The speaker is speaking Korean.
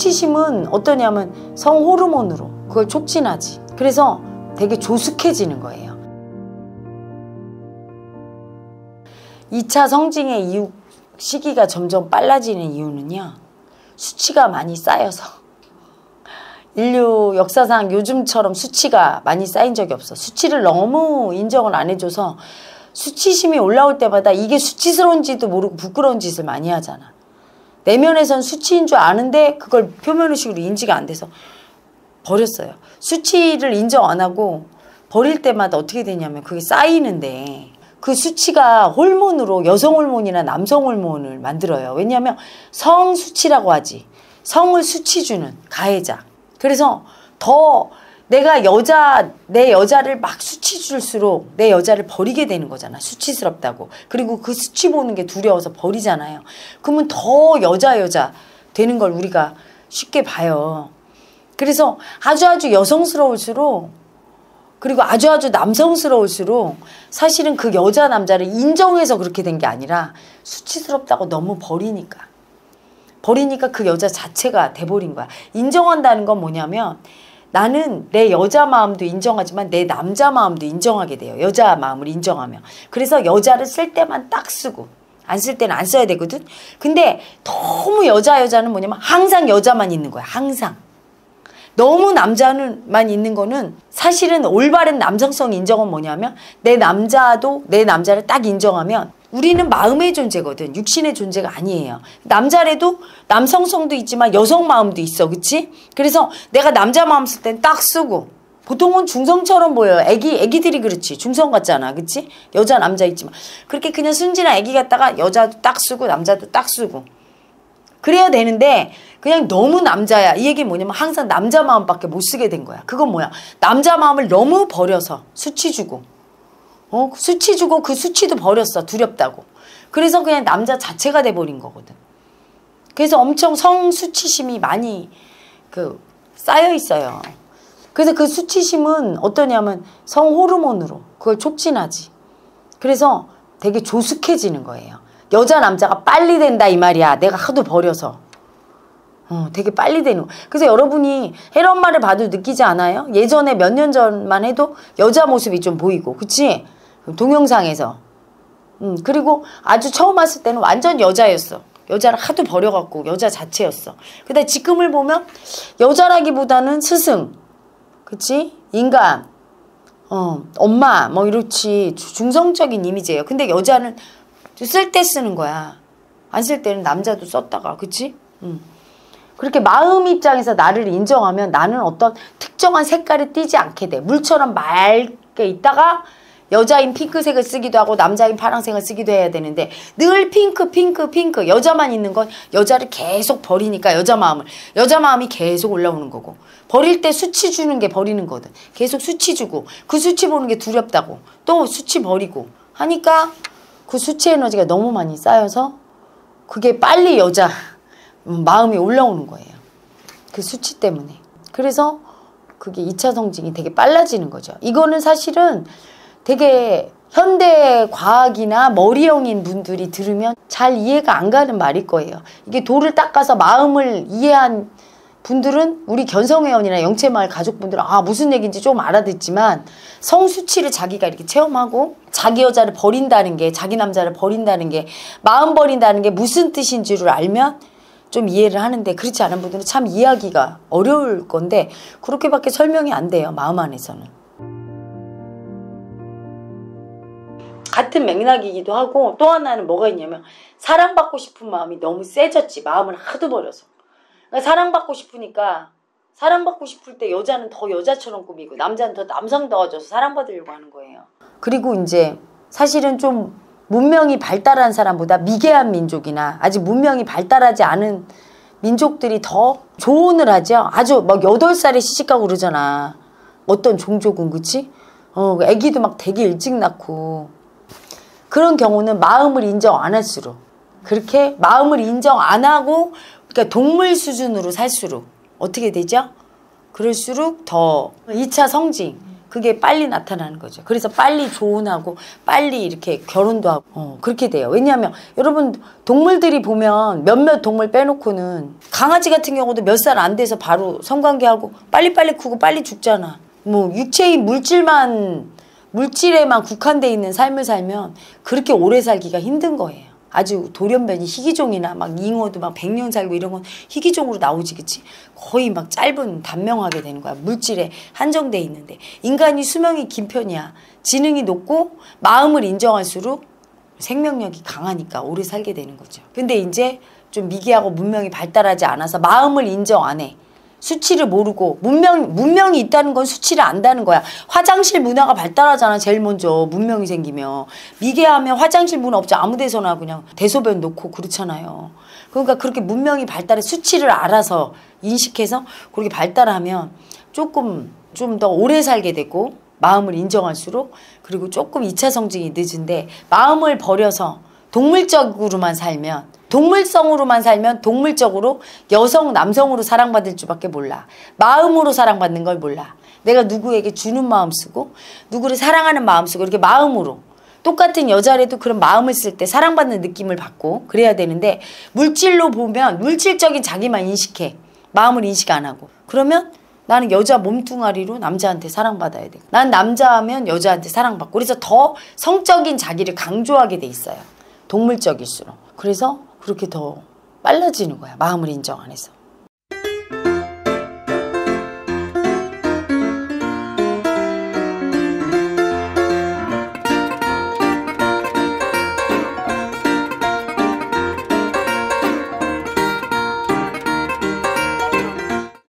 수치심은 어떠냐면 성호르몬으로 그걸 촉진하지. 그래서 되게 조숙해지는 거예요. 2차 성징의 이후 시기가 점점 빨라지는 이유는요. 수치가 많이 쌓여서. 인류 역사상 요즘처럼 수치가 많이 쌓인 적이 없어. 수치를 너무 인정을 안 해줘서 수치심이 올라올 때마다 이게 수치스러운지도 모르고 부끄러운 짓을 많이 하잖아. 내면에선 수치인 줄 아는데 그걸 표면의식으로 인지가 안 돼서 버렸어요. 수치를 인정 안 하고 버릴 때마다 어떻게 되냐면 그게 쌓이는데 그 수치가 호르몬으로 여성 호르몬이나 남성 호르몬을 만들어요. 왜냐하면 성 수치라고 하지. 성을 수치 주는 가해자. 그래서 더 내가 여자 내 여자를 막 수치 줄수록 내 여자를 버리게 되는 거잖아 수치스럽다고 그리고 그 수치 보는 게 두려워서 버리잖아요 그러면 더 여자 여자 되는 걸 우리가 쉽게 봐요 그래서 아주 아주 여성스러울수록 그리고 아주 아주 남성스러울수록 사실은 그 여자 남자를 인정해서 그렇게 된 게 아니라 수치스럽다고 너무 버리니까 버리니까 그 여자 자체가 돼버린 거야 인정한다는 건 뭐냐면 나는 내 여자 마음도 인정하지만 내 남자 마음도 인정하게 돼요. 여자 마음을 인정하면. 그래서 여자를 쓸 때만 딱 쓰고 안 쓸 때는 안 써야 되거든. 근데 너무 여자 여자는 뭐냐면 항상 여자만 있는 거야. 항상. 너무 남자만 있는 거는 사실은 올바른 남성성 인정은 뭐냐면 내 남자도 내 남자를 딱 인정하면 우리는 마음의 존재거든. 육신의 존재가 아니에요. 남자래도 남성성도 있지만 여성 마음도 있어. 그치? 그래서 내가 남자 마음 쓸 땐 딱 쓰고 보통은 중성처럼 보여요. 애기, 애기들이 그렇지. 중성 같잖아. 그치? 여자, 남자 있지만. 그렇게 그냥 순진한 애기 같다가 여자도 딱 쓰고 남자도 딱 쓰고. 그래야 되는데 그냥 너무 남자야. 이얘기 뭐냐면 항상 남자 마음밖에 못 쓰게 된 거야. 그건 뭐야? 남자 마음을 너무 버려서 수치 주고 어? 수치 주고 그 수치도 버렸어. 두렵다고. 그래서 그냥 남자 자체가 돼버린 거거든. 그래서 엄청 성수치심이 많이 그 쌓여 있어요. 그래서 그 수치심은 어떠냐면 성호르몬으로 그걸 촉진하지. 그래서 되게 조숙해지는 거예요. 여자 남자가 빨리 된다 이 말이야. 내가 하도 버려서. 어, 되게 빨리 되는 거. 그래서 여러분이 헤런마를 봐도 느끼지 않아요? 예전에 몇 년 전만 해도 여자 모습이 좀 보이고, 그치? 음, 동영상에서. 음, 그리고 아주 처음 왔을 때는 완전 여자였어. 여자를 하도 버려갖고 여자 자체였어. 근데 지금을 보면 여자라기보다는 스승, 그치? 인간, 어, 엄마, 뭐 이렇지. 중성적인 이미지예요. 근데 여자는 쓸 때 쓰는 거야. 안 쓸 때는 남자도 썼다가, 그치? 음. 그렇게 마음 입장에서 나를 인정하면 나는 어떤 특정한 색깔이 띄지 않게 돼. 물처럼 맑게 있다가 여자인 핑크색을 쓰기도 하고 남자인 파랑색을 쓰기도 해야 되는데 늘 핑크 핑크 핑크 여자만 있는 건 여자를 계속 버리니까 여자 마음을 여자 마음이 계속 올라오는 거고 버릴 때 수치 주는 게 버리는 거든 계속 수치 주고 그 수치 보는 게 두렵다고 또 수치 버리고 하니까 그 수치 에너지가 너무 많이 쌓여서 그게 빨리 여자 마음이 올라오는 거예요. 그 수치 때문에. 그래서 그게 2차 성징이 되게 빨라지는 거죠. 이거는 사실은 되게 현대 과학이나 머리형인 분들이 들으면 잘 이해가 안 가는 말일 거예요. 이게 돌을 닦아서 마음을 이해한 분들은 우리 견성회원이나 영체마을 가족분들은 아 무슨 얘기인지 좀 알아듣지만 성수치를 자기가 이렇게 체험하고 자기 여자를 버린다는 게 자기 남자를 버린다는 게 마음 버린다는 게 무슨 뜻인지를 알면 좀 이해를 하는데 그렇지 않은 분들은 참 이해하기가 어려울 건데 그렇게밖에 설명이 안 돼요 마음 안에서는 같은 맥락이기도 하고 또 하나는 뭐가 있냐면 사랑받고 싶은 마음이 너무 세졌지 마음을 하도 버려서 그러니까 사랑받고 싶으니까 사랑받고 싶을 때 여자는 더 여자처럼 꾸미고 남자는 더 남성다워져서 사랑받으려고 하는 거예요 그리고 이제 사실은 좀 문명이 발달한 사람보다 미개한 민족이나 아직 문명이 발달하지 않은 민족들이 더 조언을 하죠 아주 막8 살에 시집가고 그러잖아 어떤 종족은 그치? 어, 애기도 막 되게 일찍 낳고 그런 경우는 마음을 인정 안 할수록 그렇게 마음을 인정 안 하고 그러니까 동물 수준으로 살수록 어떻게 되죠? 그럴수록 더 2차 성징 그게 빨리 나타나는 거죠. 그래서 빨리 조언하고 빨리 이렇게 결혼도 하고 어, 그렇게 돼요. 왜냐하면 여러분 동물들이 보면 몇몇 동물 빼놓고는 강아지 같은 경우도 몇 살 안 돼서 바로 성관계하고 빨리빨리 크고 빨리 죽잖아. 뭐 육체의 물질만 물질에만 국한돼 있는 삶을 살면 그렇게 오래 살기가 힘든 거예요. 아주 돌연변이 희귀종이나 막 잉어도 막 100년 살고 이런 건 희귀종으로 나오지 그치? 거의 막 짧은 단명하게 되는 거야. 물질에 한정돼 있는데. 인간이 수명이 긴 편이야. 지능이 높고 마음을 인정할수록 생명력이 강하니까 오래 살게 되는 거죠. 근데 이제 좀 미개하고 문명이 발달하지 않아서 마음을 인정 안 해. 수치를 모르고 문명 문명이 있다는 건 수치를 안다는 거야. 화장실 문화가 발달하잖아. 제일 먼저 문명이 생기면 미개하면 화장실 문화 없지 아무 데서나 그냥 대소변 놓고 그렇잖아요. 그러니까 그렇게 문명이 발달해 수치를 알아서 인식해서 그렇게 발달하면 조금 좀 더 오래 살게 되고 마음을 인정할수록 그리고 조금 이차 성징이 늦은데 마음을 버려서 동물적으로만 살면 동물성으로만 살면 동물적으로 여성, 남성으로 사랑받을 줄밖에 몰라. 마음으로 사랑받는 걸 몰라. 내가 누구에게 주는 마음 쓰고 누구를 사랑하는 마음 쓰고 이렇게 마음으로 똑같은 여자라도 그런 마음을 쓸 때 사랑받는 느낌을 받고 그래야 되는데 물질로 보면 물질적인 자기만 인식해. 마음을 인식 안 하고. 그러면 나는 여자 몸뚱아리로 남자한테 사랑받아야 돼. 난 남자하면 여자한테 사랑받고. 그래서 더 성적인 자기를 강조하게 돼 있어요. 동물적일수록. 그래서 그렇게 더 빨라지는 거야. 마음을 인정 안 해서.